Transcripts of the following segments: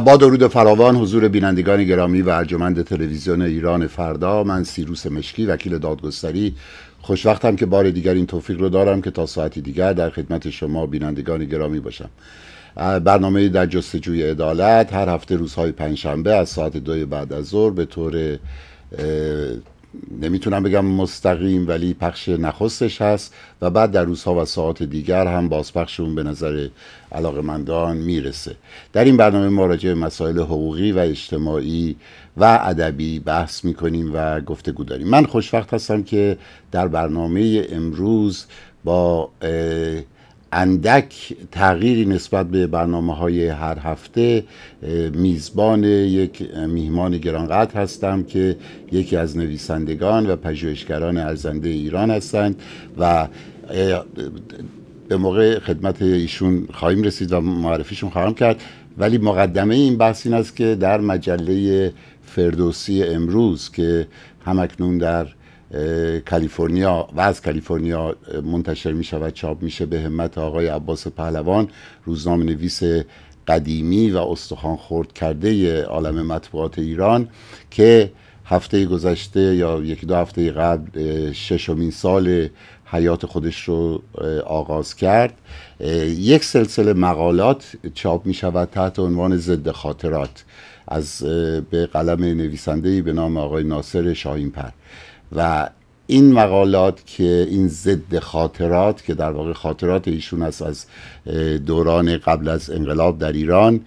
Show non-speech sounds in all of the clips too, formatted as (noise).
با درود فراوان حضور بینندگان گرامی و ارجمند تلویزیون ایران فردا من سیروس مشکی وکیل دادگستری خوشوقتم که بار دیگر این توفیق رو دارم که تا ساعتی دیگر در خدمت شما بینندگان گرامی باشم برنامه در جستجوی عدالت هر هفته روزهای پنجشنبه از ساعت دوی بعد از ظهر به طور نمیتونم بگم مستقیم ولی پخش نخستش هست و بعد در روزها و ساعات دیگر هم بازپخش اون به نظر مندان میرسه در این برنامه ما راجع مسائل حقوقی و اجتماعی و ادبی بحث میکنیم و گفتگو داریم من خوشوقت هستم که در برنامه امروز با اندک تغییری نسبت به برنامه های هر هفته میزبان یک میهمان گرانقدر هستم که یکی از نویسندگان و پژوهشگران ارزنده ایران هستند و به موقع خدمت ایشون خواهیم رسید و معرفیشون خواهم کرد ولی مقدمه این بحث این است که در مجله فردوسی امروز که همکنون در کالیفرنیا و از کالیفرنیا منتشر می شود چاپ میشه به همت آقای عباس پهلوان روزنامه نویس قدیمی و استخوان خورد کرده عالم مطبوعات ایران که هفته گذشته یا یکی دو هفته قبل ششمین سال حیات خودش رو آغاز کرد یک سلسله مقالات چاپ می شود تحت عنوان ضد خاطرات از به قلم نویسنده به نام آقای ناصر پر. و این مقالات که این ضد خاطرات که در واقع خاطرات ایشون است از دوران قبل از انقلاب در ایران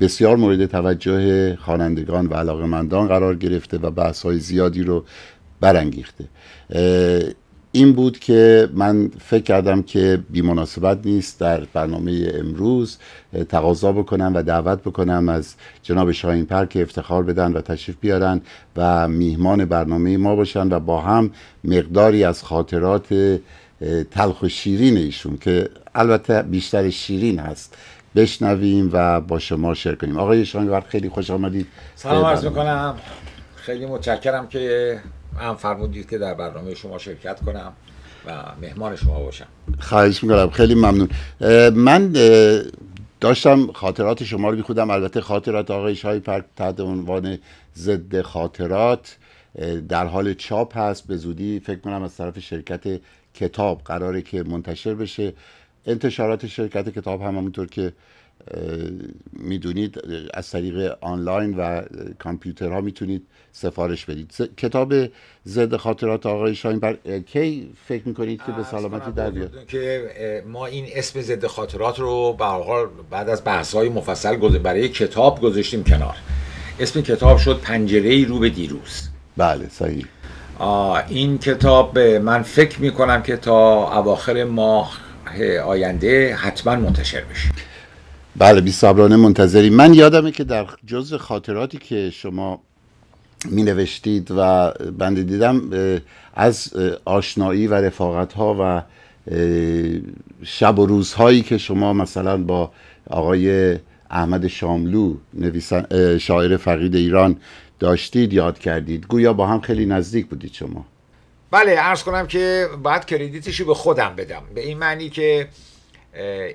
بسیار مورد توجه خوانندگان و مندان قرار گرفته و بحث های زیادی رو برانگیخته این بود که من فکر کردم که بی مناسبت نیست در برنامه امروز تقاضا بکنم و دعوت بکنم از جناب شاهین پر که افتخار بدن و تشریف بیارن و میهمان برنامه ما باشن و با هم مقداری از خاطرات تلخ و شیرین ایشون که البته بیشتر شیرین هست بشنویم و با شما شیر کنیم آقای شاهین خیلی خوش آمدید سلام عرض میکنم خیلی متشکرم که هم فرمودید که در برنامه شما شرکت کنم و مهمان شما باشم خواهش میکنم خیلی ممنون من داشتم خاطرات شما رو میخودم البته خاطرات آقای شاهی پرک تحت عنوان ضد خاطرات در حال چاپ هست به زودی فکر کنم از طرف شرکت کتاب قراره که منتشر بشه انتشارات شرکت کتاب هم همونطور که میدونید از طریق آنلاین و کامپیوترها میتونید سفارش بدید کتاب زد خاطرات آقای بر کی فکر میکنید که به سلامتی در بیاد که ما این اسم زد خاطرات رو بعد از بحث های مفصل برای کتاب گذاشتیم کنار اسم کتاب شد پنجره رو به دیروز بله صحیح این کتاب من فکر میکنم که تا اواخر ماه آینده حتما منتشر بشه بله بی صبرانه منتظری من یادمه که در جز خاطراتی که شما مینوشتید و بنده دیدم از آشنایی و رفاقت ها و شب و روزهایی که شما مثلا با آقای احمد شاملو شاعر فقید ایران داشتید یاد کردید گویا با هم خیلی نزدیک بودید شما بله عرض کنم که باید کردیتشو به خودم بدم به این معنی که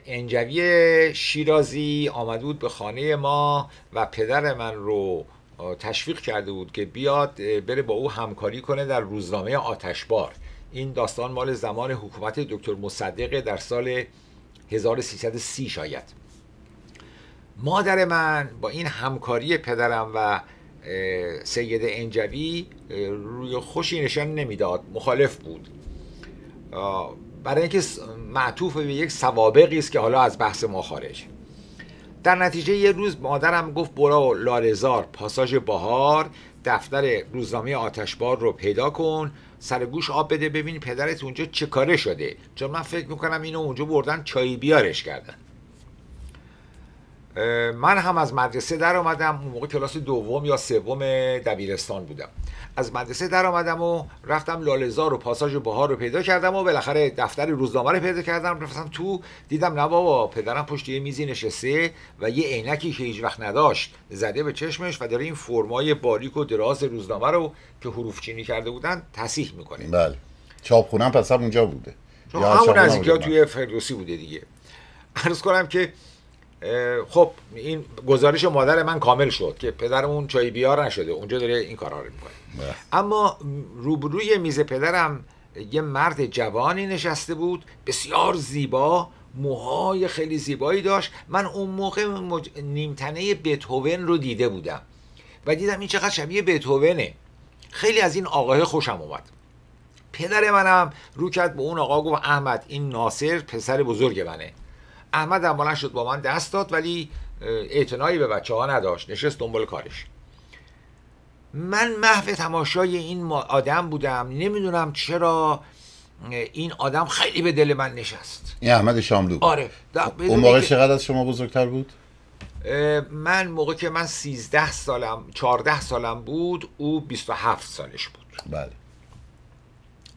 انجوی شیرازی آمد بود به خانه ما و پدر من رو تشویق کرده بود که بیاد بره با او همکاری کنه در روزنامه آتشبار این داستان مال زمان حکومت دکتر مصدق در سال 1330 شاید مادر من با این همکاری پدرم و سید انجوی روی خوشی نشان نمیداد مخالف بود برای اینکه معطوف به یک سوابقی است که حالا از بحث ما خارج در نتیجه یه روز مادرم گفت برو لارزار پاساژ بهار دفتر روزنامه آتشبار رو پیدا کن سر گوش آب بده ببین پدرت اونجا چه کاره شده چون من فکر میکنم اینو اونجا بردن چایی بیارش کردن من هم از مدرسه در آمدم اون موقع کلاس دوم یا سوم دبیرستان بودم از مدرسه در آمدم و رفتم لالزار و پاساژ و بهار رو پیدا کردم و بالاخره دفتر روزنامه رو پیدا کردم رفتم تو دیدم نه بابا پدرم پشت یه میزی نشسته و یه عینکی که هیچ وقت نداشت زده به چشمش و داره این فرمای باریک و دراز روزنامه رو که حروف چینی کرده بودن تصیح میکنه بله چاپ پس اونجا بوده همون از توی فردوسی بوده دیگه عرض کنم که خب این گزارش مادر من کامل شد که پدرمون چای بیار نشده اونجا داره این کارا رو میکنه بله. اما روبروی میز پدرم یه مرد جوانی نشسته بود بسیار زیبا موهای خیلی زیبایی داشت من اون موقع مج... نیمتنه بتهوون رو دیده بودم و دیدم این چقدر شبیه بتوونه خیلی از این آقاه خوشم اومد پدر منم رو کرد به اون آقا گفت احمد این ناصر پسر بزرگ منه احمد هم بلند شد با من دست داد ولی اعتنایی به بچه ها نداشت نشست دنبال کارش من محو تماشای این آدم بودم نمیدونم چرا این آدم خیلی به دل من نشست این احمد شاملو آره خب، اون موقع چقدر از شما بزرگتر بود؟ من موقع که من 13 سالم 14 سالم بود او 27 سالش بود بله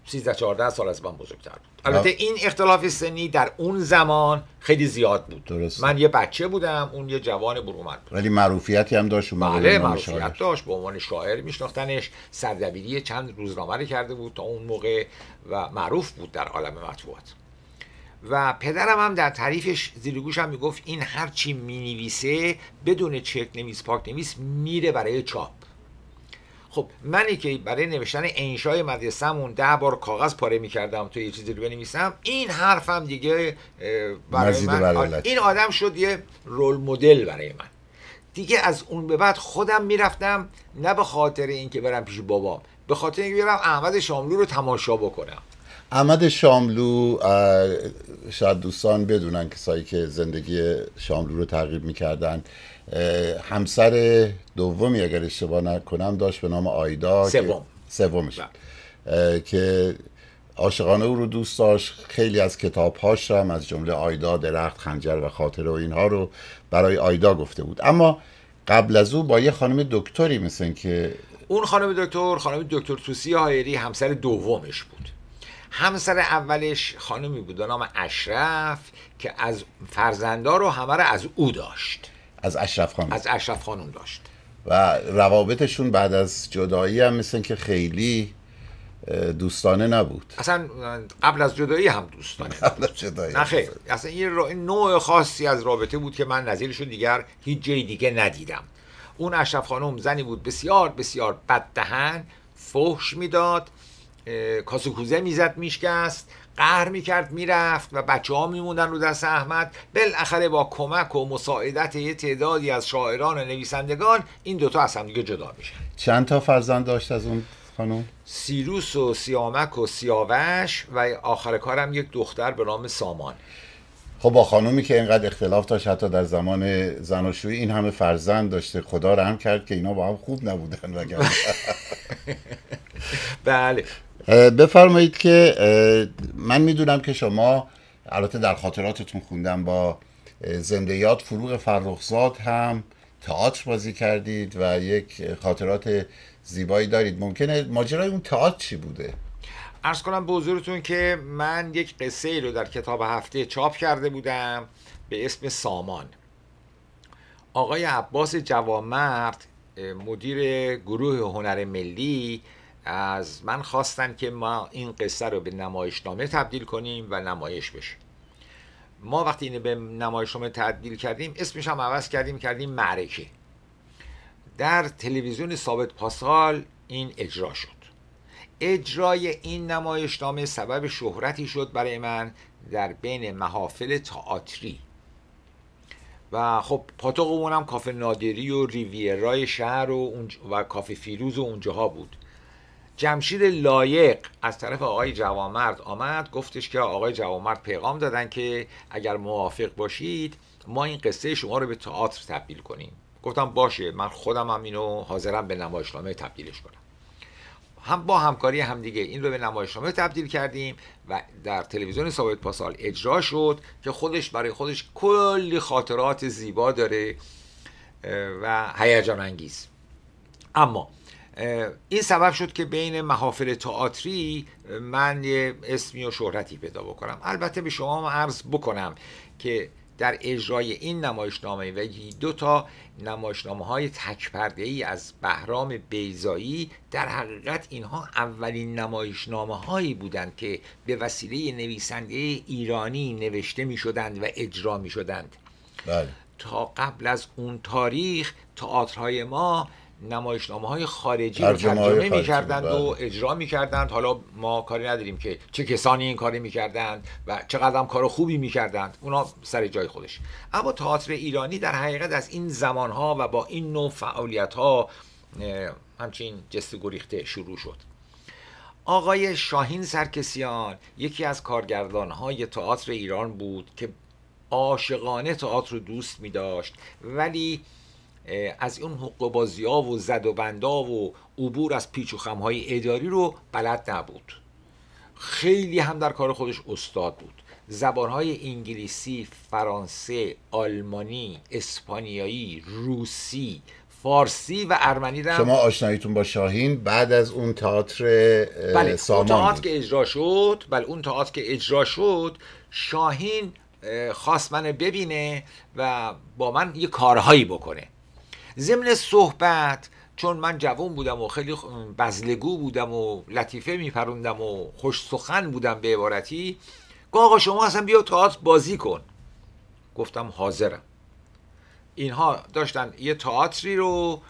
13 14 سال از من بزرگتر بود البته این اختلاف سنی در اون زمان خیلی زیاد بود درست. من یه بچه بودم اون یه جوان برومند بود ولی معروفیتی هم داشت بله معروفیت داشت به عنوان شاعر میشناختنش سردبیری چند روزنامه رو کرده بود تا اون موقع و معروف بود در عالم مطبوعات و پدرم هم در تعریفش زیر هم میگفت این هرچی مینویسه بدون چک نویس پاک نویس میره برای چاپ خب منی که برای نوشتن انشای مدرسهمون ده بار کاغذ پاره میکردم تو یه چیزی رو بنویسم این حرفم دیگه برای من آره، این آدم شد یه رول مدل برای من دیگه از اون به بعد خودم میرفتم نه به خاطر اینکه برم پیش بابام به خاطر اینکه برم احمد شاملو رو تماشا بکنم احمد شاملو شاید دوستان بدونن کسایی که زندگی شاملو رو تغییر میکردن همسر دومی اگر اشتباه نکنم داشت به نام آیدا سوم سومش بله. که عاشقانه او رو دوست داشت خیلی از کتابهاش هم از جمله آیدا درخت خنجر و خاطره و اینها رو برای آیدا گفته بود اما قبل از او با یه خانم دکتری مثل که اون خانم دکتر خانم دکتر توسی هایری همسر دومش بود همسر اولش خانمی بود نام اشرف که از فرزندا رو همه رو از او داشت از اشرف خانم از اشرف خانم داشت و روابطشون بعد از جدایی هم مثل که خیلی دوستانه نبود اصلا قبل از جدایی هم دوستانه قبل از جدایی نه اصلا نوع خاصی از رابطه بود که من نظیرش دیگر هیچ جای دیگه ندیدم اون اشرف خانم زنی بود بسیار بسیار بددهن فحش میداد کاسوکوزه میزد میشکست قهر میکرد میرفت و بچه ها میموندن رو دست احمد بالاخره با کمک و مساعدت یه تعدادی از شاعران و نویسندگان این دوتا از هم دیگه جدا میشن چند تا فرزند داشت از اون خانم؟ سیروس و سیامک و سیاوش و آخر کارم یک دختر به نام سامان خب با خانومی که اینقدر اختلاف داشت حتی در زمان زناشویی این همه فرزند داشته خدا رحم کرد که اینا با هم خوب نبودن وگرنه (laughs) بله بفرمایید که من میدونم که شما البته در خاطراتتون خوندم با زنده یاد فروغ فرخزاد هم تئاتر بازی کردید و یک خاطرات زیبایی دارید ممکنه ماجرای اون تئاتر چی بوده ارز کنم به حضورتون که من یک قصه ای رو در کتاب هفته چاپ کرده بودم به اسم سامان آقای عباس جوامرد مدیر گروه هنر ملی از من خواستن که ما این قصه رو به نمایشنامه تبدیل کنیم و نمایش بشه ما وقتی اینو به نمایشنامه تبدیل کردیم اسمش هم عوض کردیم کردیم معرکه در تلویزیون ثابت پاسال این اجرا شد اجرای این نمایشنامه سبب شهرتی شد برای من در بین محافل تئاتری و خب پاتوق هم کافه نادری و ریویرای شهر و, و کافه فیروز و اونجاها بود جمشید لایق از طرف آقای جوامرد آمد گفتش که آقای جوامرد پیغام دادن که اگر موافق باشید ما این قصه شما رو به تئاتر تبدیل کنیم گفتم باشه من خودم هم اینو حاضرم به نمایشنامه تبدیلش کنم هم با همکاری همدیگه این رو به نمایشنامه تبدیل کردیم و در تلویزیون ثابت پاسال اجرا شد که خودش برای خودش کلی خاطرات زیبا داره و هیجان انگیز اما این سبب شد که بین محافل تئاتری من یه اسمی و شهرتی پیدا بکنم البته به شما هم عرض بکنم که در اجرای این نمایشنامه و دو تا نمایشنامه های تکپرده ای از بهرام بیزایی در حقیقت اینها اولین نمایشنامه هایی بودند که به وسیله نویسنده ایرانی نوشته می شدند و اجرا می شدند بله. تا قبل از اون تاریخ تئاترهای ما نمایشنامه های خارجی رو ترجمه می و بله. اجرا می حالا ما کاری نداریم که چه کسانی این کاری میکردند و چقدر هم کار خوبی میکردند اونا سر جای خودش اما تئاتر ایرانی در حقیقت از این زمان ها و با این نوع فعالیت ها همچین جست گریخته شروع شد آقای شاهین سرکسیان یکی از کارگردان های تئاتر ایران بود که عاشقانه تئاتر رو دوست می داشت ولی از اون حقوق بازی ها و زد و بندا و عبور از پیچ و های اداری رو بلد نبود خیلی هم در کار خودش استاد بود زبان های انگلیسی، فرانسه، آلمانی، اسپانیایی، روسی، فارسی و ارمنی رو شما آشناییتون با شاهین بعد از اون تئاتر بله، سامان تئاتر که اجرا شد بله اون تئاتر که اجرا شد شاهین خواست من ببینه و با من یه کارهایی بکنه ضمن صحبت چون من جوان بودم و خیلی بزلگو بودم و لطیفه میپروندم و خوش سخن بودم به عبارتی گفت آقا شما اصلا بیا تئاتر بازی کن گفتم حاضرم اینها داشتن یه تئاتری رو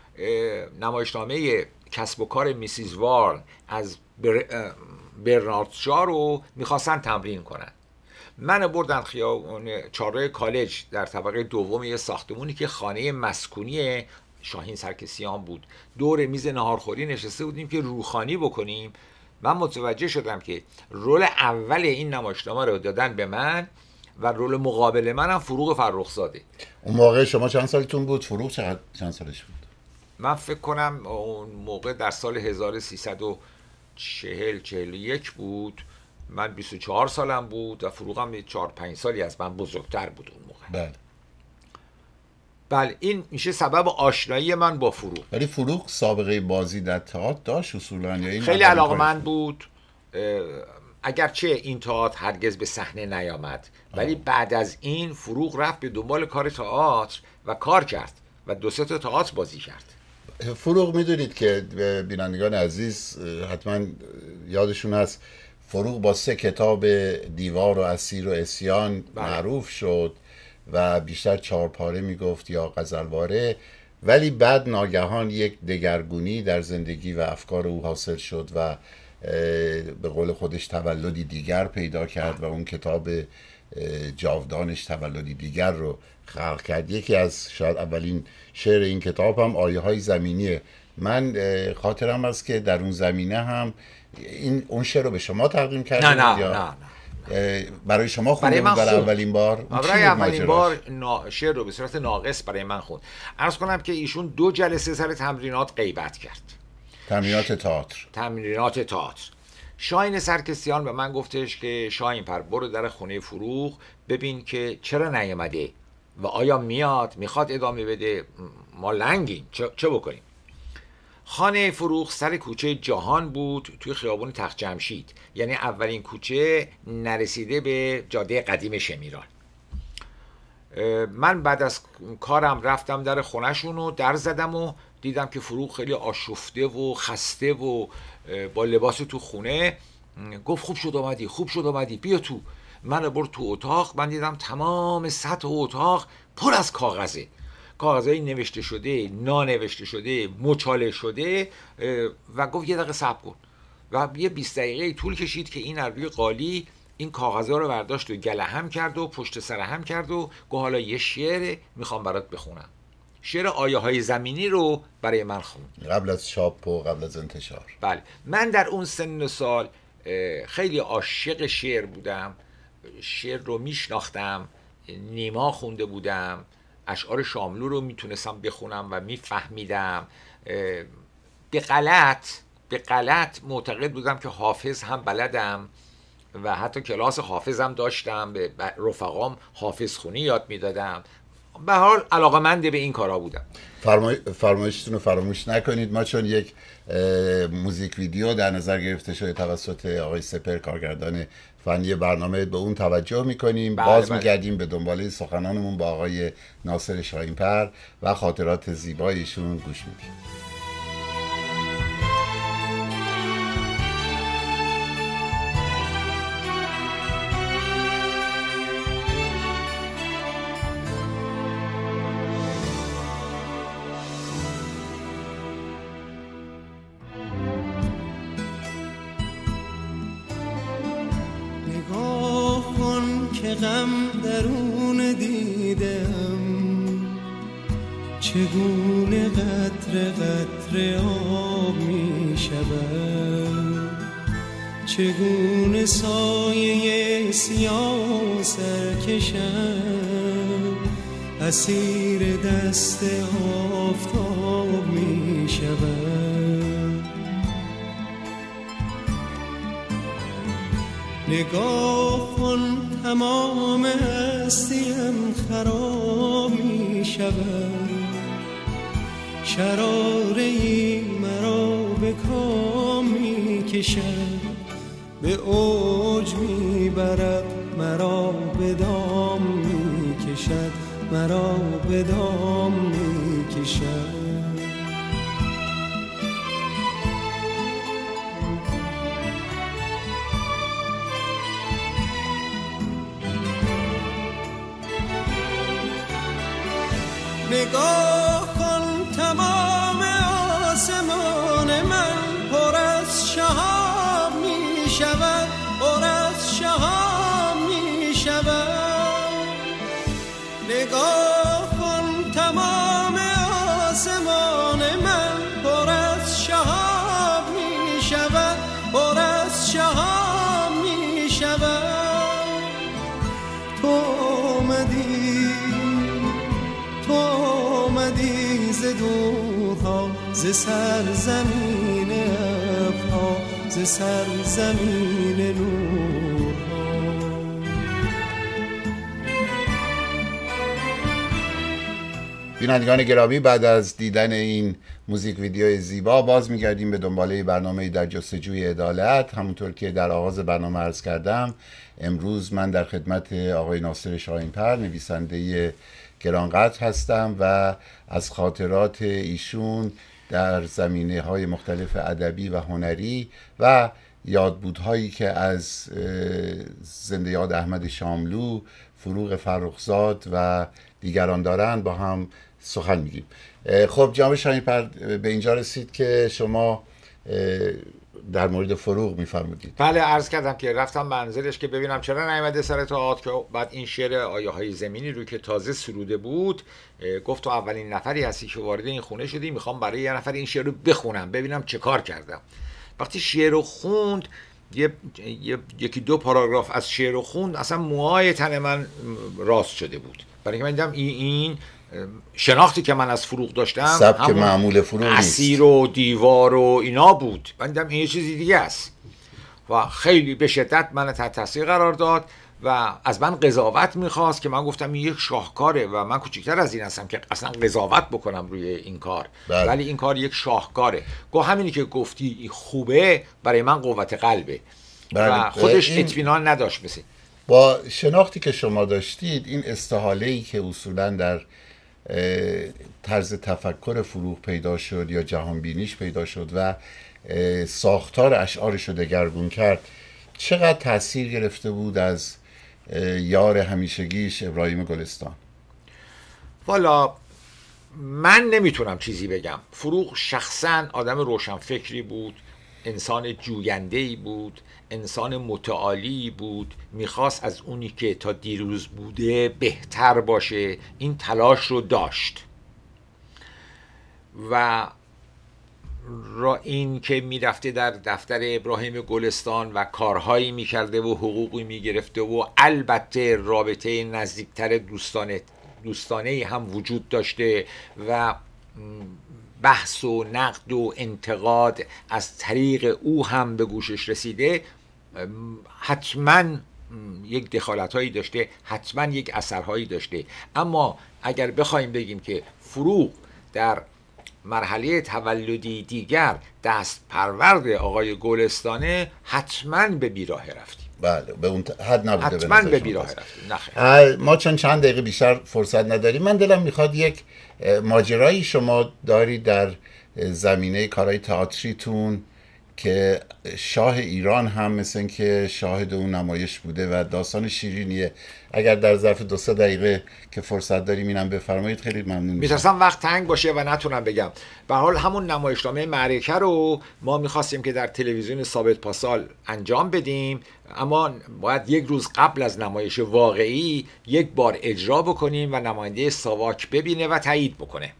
نمایشنامه کسب و کار میسیز وارن از برنارد شا رو میخواستن تمرین کنن من بردن خیابون چاره کالج در طبقه دوم یه ساختمونی که خانه مسکونی شاهین سرکسیان بود دور میز نهارخوری نشسته بودیم که روخانی بکنیم من متوجه شدم که رول اول این نمایشنامه رو دادن به من و رول مقابل منم فروغ فرخزاده اون موقع شما چند سالتون بود فروغ چند سالش بود من فکر کنم اون موقع در سال 1340 بود من 24 سالم بود و فروغم 4 5 سالی از من بزرگتر بود اون موقع بله بله این میشه سبب آشنایی من با فروغ ولی فروغ سابقه بازی در تئاتر داشت اصولا یا این خیلی علاقمند بود اگرچه این تئاتر هرگز به صحنه نیامد ولی بعد از این فروغ رفت به دنبال کار تئاتر و کار کرد و دو سه تا بازی کرد فروغ میدونید که بینندگان عزیز حتما یادشون هست فروغ با سه کتاب دیوار و اسیر و اسیان بله. معروف شد و بیشتر چهارپاره میگفت یا غزلواره ولی بعد ناگهان یک دگرگونی در زندگی و افکار او حاصل شد و به قول خودش تولدی دیگر پیدا کرد و اون کتاب جاودانش تولدی دیگر رو خلق کرد یکی از شاید اولین شعر این کتاب هم آیه های زمینیه من خاطرم است که در اون زمینه هم این اون شعر رو به شما تقدیم کردید نه نه, برای شما خونده برای, برای اولین بار آره، برای اولین بار شعر رو به صورت ناقص برای من خوند عرض کنم که ایشون دو جلسه سر تمرینات غیبت کرد تمرینات تئاتر تمرینات تئاتر شاین سرکسیان به من گفتش که شاین پر برو در خونه فروغ ببین که چرا نیامده و آیا میاد میخواد ادامه بده ما لنگیم چه بکنیم خانه فروخ سر کوچه جهان بود توی خیابون تخت جمشید یعنی اولین کوچه نرسیده به جاده قدیم شمیران من بعد از کارم رفتم در خونه رو در زدم و دیدم که فروخ خیلی آشفته و خسته و با لباس تو خونه گفت خوب شد آمدی خوب شد آمدی بیا تو من برد تو اتاق من دیدم تمام سطح اتاق پر از کاغذه کاغذهای نوشته شده نانوشته شده مچاله شده و گفت یه دقیقه صبر کن و یه 20 دقیقه طول کشید که این روی قالی این کاغذها رو برداشت و گله هم کرد و پشت سر هم کرد و گفت حالا یه شعر میخوام برات بخونم شعر آیه های زمینی رو برای من خون قبل از چاپ و قبل از انتشار بله من در اون سن و سال خیلی عاشق شعر بودم شعر رو میشناختم نیما خونده بودم اشعار شاملو رو میتونستم بخونم و میفهمیدم به غلط به غلط معتقد بودم که حافظ هم بلدم و حتی کلاس حافظم داشتم به رفقام حافظ خونی یاد میدادم به حال علاقه به این کارا بودم فرمایشتون رو فراموش نکنید ما چون یک موزیک ویدیو در نظر گرفته شده توسط آقای سپر کارگردان یه برنامه به اون توجه میکنیم بله باز بله. میگردیم به دنباله سخنانمون با آقای ناصر پر و خاطرات زیبایشون گوش میدیم غم درون دیدم چگونه قطر قطر آب می شود چگونه سایه سیاه سرکشم اسیر دست آفتاب می شود نگاه کن تمام هستیم خراب می شود مرا به کام می کشد به اوج می برد مرا به دام می کشد مرا به دام می کشد آمدی ز دورها ز سرزمین ز سرزمین نورها بینندگان گرامی بعد از دیدن این موزیک ویدیو زیبا باز میگردیم به دنباله برنامه در جستجوی عدالت همونطور که در آغاز برنامه عرض کردم امروز من در خدمت آقای ناصر پر نویسنده گرانقدر هستم و از خاطرات ایشون در زمینه های مختلف ادبی و هنری و یادبودهایی که از زنده یاد احمد شاملو فروغ فرخزاد و دیگران دارن با هم سخن میگیم خب جناب شاهین به اینجا رسید که شما در مورد فروغ میفرمودید بله عرض کردم که رفتم منزلش که ببینم چرا نیامده سر تاعت که بعد این شعر آیه های زمینی رو که تازه سروده بود گفت تو اولین نفری هستی که وارد این خونه شدی میخوام برای یه نفر این شعر رو بخونم ببینم چه کار کردم وقتی شعر رو خوند یه، یکی دو پاراگراف از شعر رو خوند اصلا موهای تن من راست شده بود برای که من دیدم این, این شناختی که من از فروغ داشتم سبک معمول فروغ اسیر و دیوار و اینا بود من دیدم این یه چیزی دیگه است و خیلی به شدت من تحت تاثیر قرار داد و از من قضاوت میخواست که من گفتم این یک شاهکاره و من کوچکتر از این هستم که اصلا قضاوت بکنم روی این کار بله. ولی این کار یک شاهکاره گو همینی که گفتی خوبه برای من قوت قلبه بله. و خودش اطمینان نداشت بسید با شناختی که شما داشتید این استحاله ای که اصولا در طرز تفکر فروغ پیدا شد یا جهان بینیش پیدا شد و ساختار اشعارش رو دگرگون کرد چقدر تاثیر گرفته بود از یار همیشگیش ابراهیم گلستان والا من نمیتونم چیزی بگم فروغ شخصا آدم روشنفکری بود انسان جوینده بود انسان متعالی بود میخواست از اونی که تا دیروز بوده بهتر باشه این تلاش رو داشت و را این که میرفته در دفتر ابراهیم گلستان و کارهایی میکرده و حقوقی میگرفته و البته رابطه نزدیکتر دوستانه دوستانه هم وجود داشته و بحث و نقد و انتقاد از طریق او هم به گوشش رسیده حتما یک دخالت هایی داشته حتما یک اثرهایی داشته اما اگر بخوایم بگیم که فروغ در مرحله تولدی دیگر دست پرورد آقای گلستانه حتما به بیراه رفتیم بله به اون حد نبوده حتما به, به بیراه رفتیم ما چون چند دقیقه بیشتر فرصت نداریم من دلم میخواد یک ماجرایی شما دارید در زمینه کارهای تئاتریتون که شاه ایران هم مثل که شاهد اون نمایش بوده و داستان شیرینیه اگر در ظرف دو سه دقیقه که فرصت داریم اینم بفرمایید خیلی ممنون میترسم وقت تنگ باشه و نتونم بگم به حال همون نمایشنامه معرکه رو ما میخواستیم که در تلویزیون ثابت پاسال انجام بدیم اما باید یک روز قبل از نمایش واقعی یک بار اجرا بکنیم و نماینده ساواک ببینه و تایید بکنه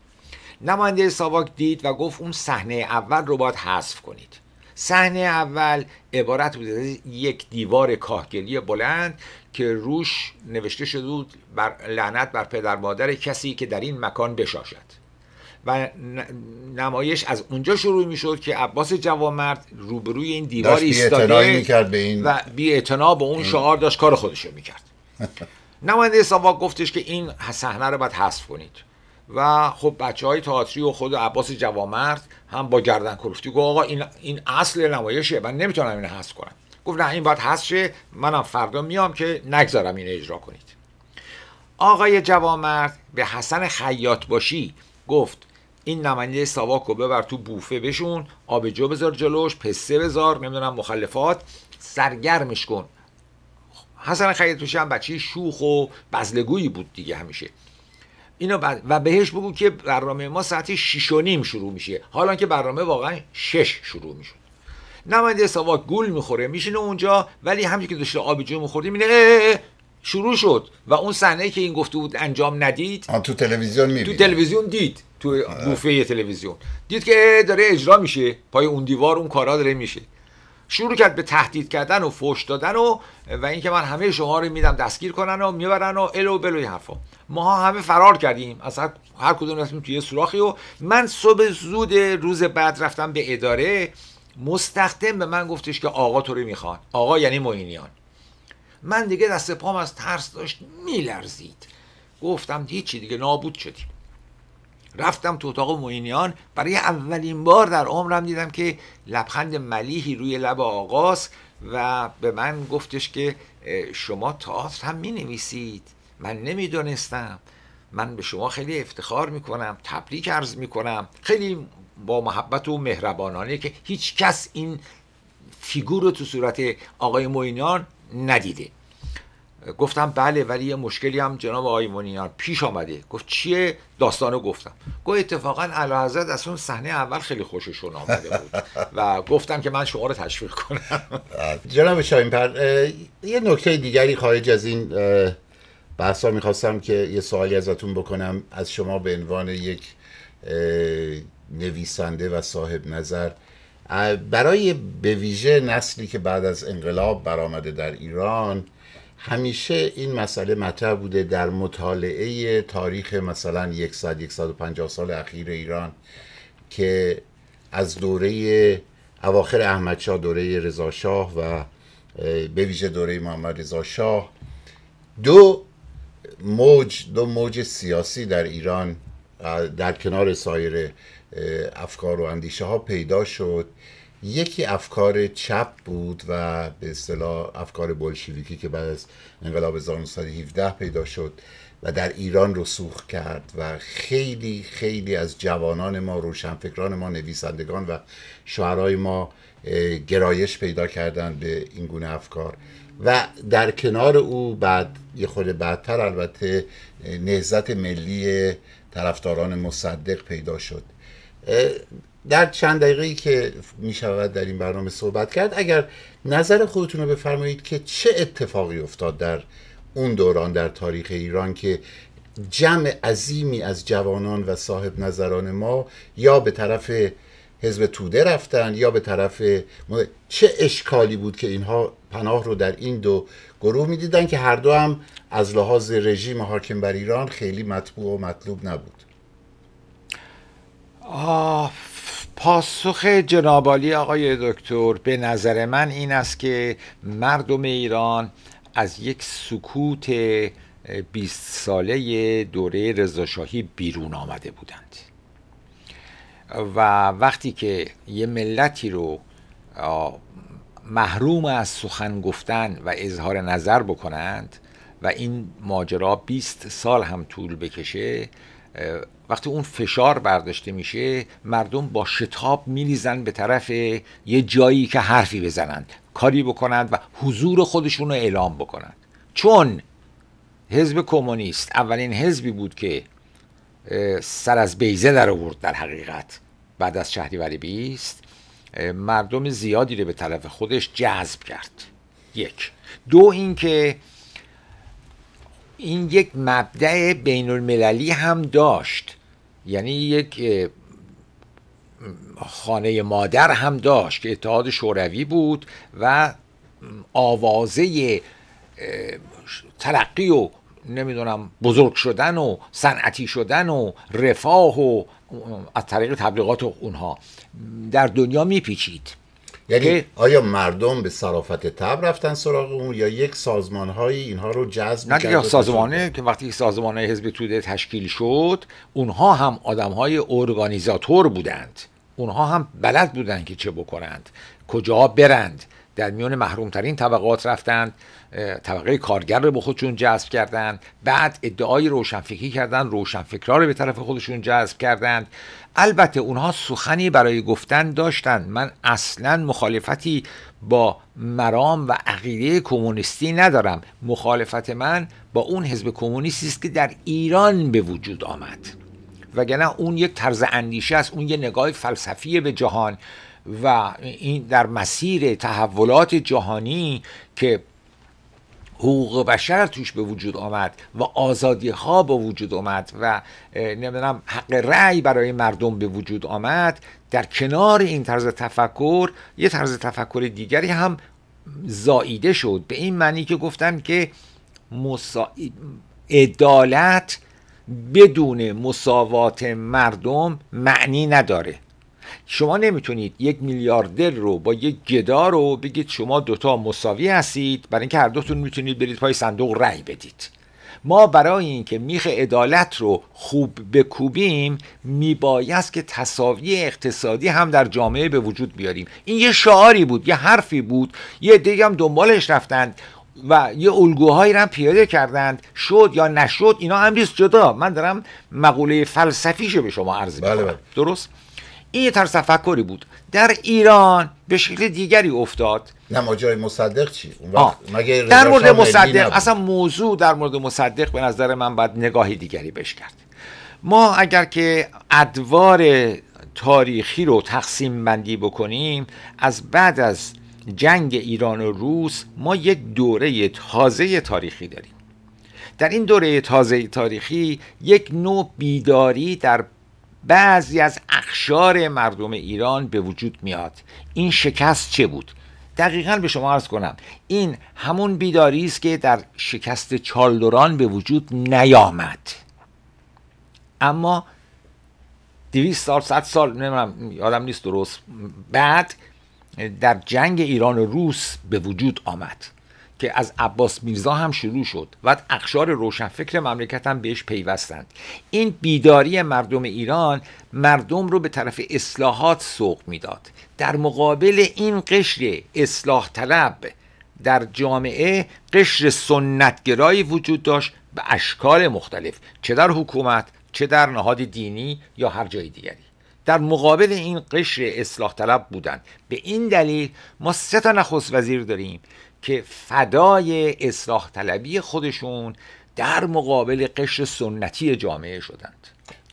نماینده ساواک دید و گفت اون صحنه اول رو باید حذف کنید صحنه اول عبارت بود از یک دیوار کاهگلی بلند که روش نوشته شده بود بر لعنت بر پدر مادر کسی که در این مکان بشاشد و نمایش از اونجا شروع میشد که عباس جوامرد روبروی این دیوار ایستاده و بی به اون شعار داشت کار خودش رو کرد (laughs) نماینده ساواک گفتش که این صحنه رو باید حذف کنید و خب بچه های تئاتری و خود عباس جوامرد هم با گردن کلفتی گفت آقا این, این اصل نمایشه من نمیتونم اینو حذف کنم گفت نه این باید حذف شه منم فردا میام که نگذارم اینو اجرا کنید آقای جوامرد به حسن خیاط باشی گفت این نماینده ساواک رو ببر تو بوفه بشون آبجو بذار جلوش پسته بذار نمیدونم مخلفات سرگرمش کن حسن خیاط هم بچه شوخ و بزلگویی بود دیگه همیشه اینو بعد و بهش بگو که برنامه ما ساعت 6 و نیم شروع میشه حالا که برنامه واقعا شش شروع میشد نماینده سواک گول میخوره میشینه اونجا ولی همینجوری که داشته آبجو اه اه شروع شد و اون صحنه که این گفته بود انجام ندید تو تلویزیون میبینه تو تلویزیون دید تو بوفه تلویزیون دید که داره اجرا میشه پای اون دیوار اون کارا داره میشه شروع کرد به تهدید کردن و فوش دادن و و اینکه من همه شما رو میدم دستگیر کنن و میبرن و الو بلوی حرفا ما همه فرار کردیم از هر, کدوم رفتیم توی سوراخی و من صبح زود روز بعد رفتم به اداره مستخدم به من گفتش که آقا تو رو میخوان آقا یعنی معینیان من دیگه دست پام از ترس داشت میلرزید گفتم هیچی دیگه نابود شدیم رفتم تو اتاق معینیان برای اولین بار در عمرم دیدم که لبخند ملیحی روی لب آقاست و به من گفتش که شما تئاتر هم می نویسید من دانستم. من به شما خیلی افتخار می کنم تبریک عرض می کنم خیلی با محبت و مهربانانه که هیچ کس این فیگور رو تو صورت آقای معینیان ندیده گفتم بله ولی یه مشکلی هم جناب آقای پیش آمده گفت چیه داستانو گفتم گفت اتفاقا اعلیحضرت از اون صحنه اول خیلی خوششون آمده بود و گفتم که من شما رو تشویق کنم بله. جناب پر یه نکته دیگری خارج از این بحثا میخواستم که یه سوالی ازتون بکنم از شما به عنوان یک نویسنده و صاحب نظر برای به ویژه نسلی که بعد از انقلاب برآمده در ایران همیشه این مسئله مطرح بوده در مطالعه تاریخ مثلا 100 150 سال اخیر ایران که از دوره اواخر احمدشاه دوره شاه و به ویژه دوره محمد رضا شاه دو موج دو موج سیاسی در ایران در کنار سایر افکار و اندیشه ها پیدا شد یکی افکار چپ بود و به اصطلاح افکار بلشویکی که بعد از انقلاب 1917 پیدا شد و در ایران رسوخ کرد و خیلی خیلی از جوانان ما روشنفکران ما نویسندگان و شعرهای ما گرایش پیدا کردن به این گونه افکار و در کنار او بعد یه خود بعدتر البته نهزت ملی طرفداران مصدق پیدا شد در چند دقیقه ای که می شود در این برنامه صحبت کرد اگر نظر خودتون رو بفرمایید که چه اتفاقی افتاد در اون دوران در تاریخ ایران که جمع عظیمی از جوانان و صاحب نظران ما یا به طرف حزب توده رفتن یا به طرف چه اشکالی بود که اینها پناه رو در این دو گروه میدیدن که هر دو هم از لحاظ رژیم حاکم بر ایران خیلی مطبوع و مطلوب نبود پاسخ جنابالی آقای دکتر به نظر من این است که مردم ایران از یک سکوت 20 ساله دوره رضاشاهی بیرون آمده بودند و وقتی که یه ملتی رو محروم از سخن گفتن و اظهار نظر بکنند و این ماجرا 20 سال هم طول بکشه وقتی اون فشار برداشته میشه مردم با شتاب میریزن به طرف یه جایی که حرفی بزنند کاری بکنند و حضور خودشون رو اعلام بکنند چون حزب کمونیست اولین حزبی بود که سر از بیزه در آورد در حقیقت بعد از شهریور بیست مردم زیادی رو به طرف خودش جذب کرد یک دو اینکه این یک مبدع بین المللی هم داشت یعنی یک خانه مادر هم داشت که اتحاد شوروی بود و آوازه تلقی و نمیدونم بزرگ شدن و صنعتی شدن و رفاه و از طریق تبلیغات اونها در دنیا میپیچید یعنی آیا مردم به صرافت تب رفتن سراغ اون یا یک سازمان اینها رو جذب نه دیگه سازمانه که وقتی سازمان های حزب توده تشکیل شد اونها هم آدم های ارگانیزاتور بودند اونها هم بلد بودند که چه بکنند کجا برند در میان محرومترین طبقات رفتند طبقه کارگر رو به خودشون جذب کردند بعد ادعای روشنفکری کردند روشنفکرا رو به طرف خودشون جذب کردند البته اونها سخنی برای گفتن داشتند من اصلا مخالفتی با مرام و عقیده کمونیستی ندارم مخالفت من با اون حزب کمونیستی است که در ایران به وجود آمد وگرنه اون یک طرز اندیشه است اون یه نگاه فلسفی به جهان و این در مسیر تحولات جهانی که حقوق بشر توش به وجود آمد و آزادی ها به وجود آمد و نمیدونم حق رأی برای مردم به وجود آمد در کنار این طرز تفکر یه طرز تفکر دیگری هم زاییده شد به این معنی که گفتن که مسا... عدالت بدون مساوات مردم معنی نداره شما نمیتونید یک میلیاردر رو با یک گدا رو بگید شما دوتا مساوی هستید برای اینکه هر دوتون میتونید برید پای صندوق رأی بدید ما برای اینکه میخ عدالت رو خوب بکوبیم میبایست که تصاوی اقتصادی هم در جامعه به وجود بیاریم این یه شعاری بود یه حرفی بود یه دیگه هم دنبالش رفتند و یه الگوهایی را پیاده کردند شد یا نشد اینا هم جدا من دارم مقوله فلسفیشو به شما عرض بله. بله. درست این یه طرز تفکری بود در ایران به شکل دیگری افتاد نه ما مصدق چی؟ در مورد مصدق اصلا موضوع در مورد مصدق به نظر من باید نگاهی دیگری بهش کرد ما اگر که ادوار تاریخی رو تقسیم بندی بکنیم از بعد از جنگ ایران و روس ما یک دوره تازه تاریخی داریم در این دوره تازه تاریخی یک نوع بیداری در بعضی از اخشار مردم ایران به وجود میاد این شکست چه بود دقیقا به شما عرض کنم این همون بیداری است که در شکست چالدوران به وجود نیامد اما دویست سال صد سال نمیدونم یادم نیست درست بعد در جنگ ایران و روس به وجود آمد که از عباس میرزا هم شروع شد و اخشار روشنفکر مملکت هم بهش پیوستند این بیداری مردم ایران مردم رو به طرف اصلاحات سوق میداد در مقابل این قشر اصلاح طلب در جامعه قشر سنتگرایی وجود داشت به اشکال مختلف چه در حکومت چه در نهاد دینی یا هر جای دیگری در مقابل این قشر اصلاح طلب بودند به این دلیل ما سه تا نخست وزیر داریم که فدای اصلاح طلبی خودشون در مقابل قشر سنتی جامعه شدند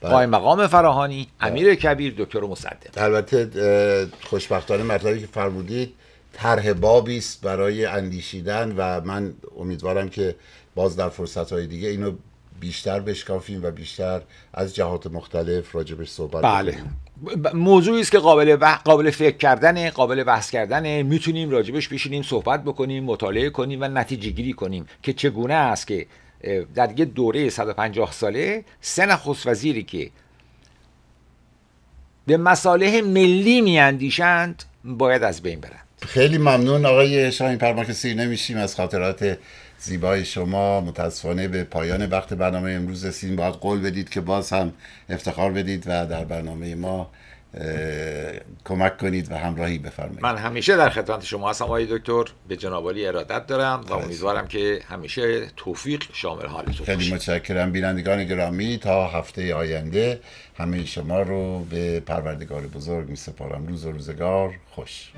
قای بله. مقام فراهانی بله. امیر کبیر دکتر مصدق البته خوشبختانه مطلبی که فرمودید طرح بابی است برای اندیشیدن و من امیدوارم که باز در فرصت دیگه اینو بیشتر بشکافیم و بیشتر از جهات مختلف راجبش صحبت بله موضوعی است که قابل قابل فکر کردن قابل بحث کردن میتونیم راجبش بشینیم صحبت بکنیم مطالعه کنیم و نتیجه گیری کنیم که چگونه است که در یه دوره 150 ساله سه نخست وزیری که به مصالح ملی میاندیشند باید از بین برند خیلی ممنون آقای شاهین سیر نمیشیم از خاطرات زیبای شما متاسفانه به پایان وقت برنامه امروز رسیدیم باید قول بدید که باز هم افتخار بدید و در برنامه ما کمک کنید و همراهی بفرمایید من همیشه در خدمت شما هستم آقای دکتر به علی ارادت دارم و امیدوارم که همیشه توفیق شامل حالتون خیلی متشکرم بینندگان گرامی تا هفته آینده همه شما رو به پروردگار بزرگ می سپارم روز و روزگار خوش